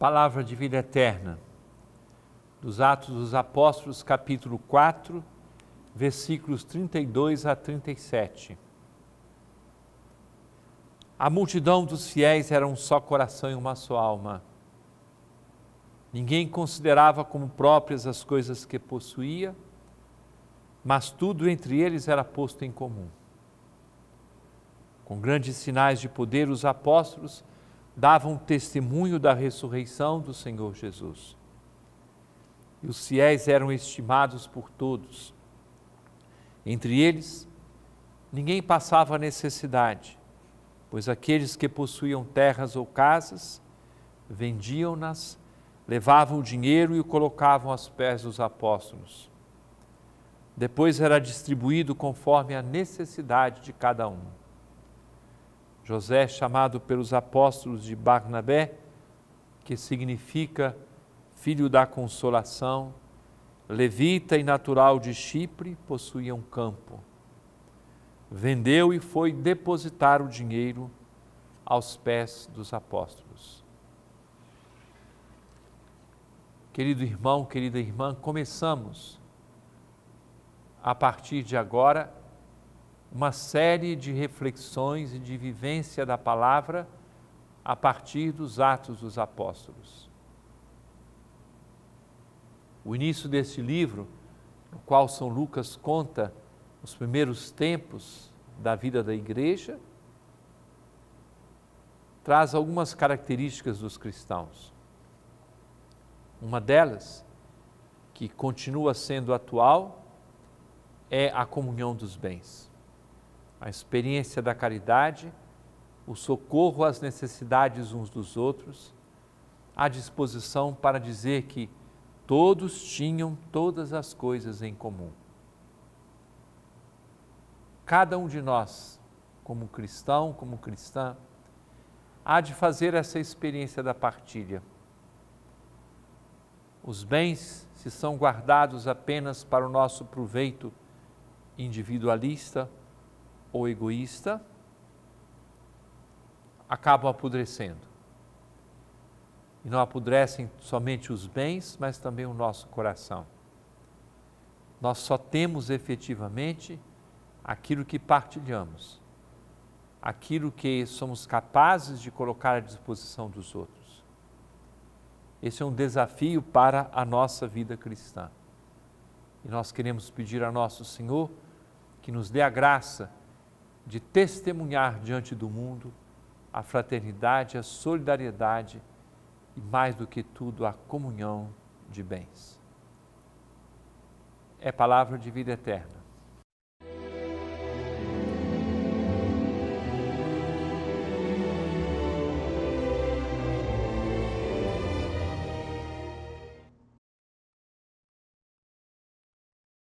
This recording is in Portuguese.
palavra de vida eterna, dos Atos dos Apóstolos, capítulo 4, versículos 32 a 37. A multidão dos fiéis era um só coração e uma só alma. Ninguém considerava como próprias as coisas que possuía, mas tudo entre eles era posto em comum. Com grandes sinais de poder, os apóstolos davam testemunho da ressurreição do Senhor Jesus. E os fiéis eram estimados por todos. Entre eles, ninguém passava necessidade, pois aqueles que possuíam terras ou casas vendiam-nas, levavam o dinheiro e o colocavam aos pés dos apóstolos. Depois era distribuído conforme a necessidade de cada um. José, chamado pelos apóstolos de Barnabé, que significa filho da consolação, levita e natural de Chipre, possuía um campo. Vendeu e foi depositar o dinheiro aos pés dos apóstolos. Querido irmão, querida irmã, começamos a partir de agora uma série de reflexões e de vivência da palavra a partir dos Atos dos Apóstolos. O início deste livro, no qual São Lucas conta os primeiros tempos da vida da igreja, traz algumas características dos cristãos. Uma delas, que continua sendo atual, é a comunhão dos bens a experiência da caridade, o socorro às necessidades uns dos outros, a disposição para dizer que todos tinham todas as coisas em comum. Cada um de nós, como cristão, como cristã, há de fazer essa experiência da partilha. Os bens, se são guardados apenas para o nosso proveito individualista, ou egoísta, acabam apodrecendo. E não apodrecem somente os bens, mas também o nosso coração. Nós só temos efetivamente aquilo que partilhamos, aquilo que somos capazes de colocar à disposição dos outros. Esse é um desafio para a nossa vida cristã. E nós queremos pedir a nosso Senhor que nos dê a graça de testemunhar diante do mundo a fraternidade, a solidariedade e, mais do que tudo, a comunhão de bens. É palavra de vida eterna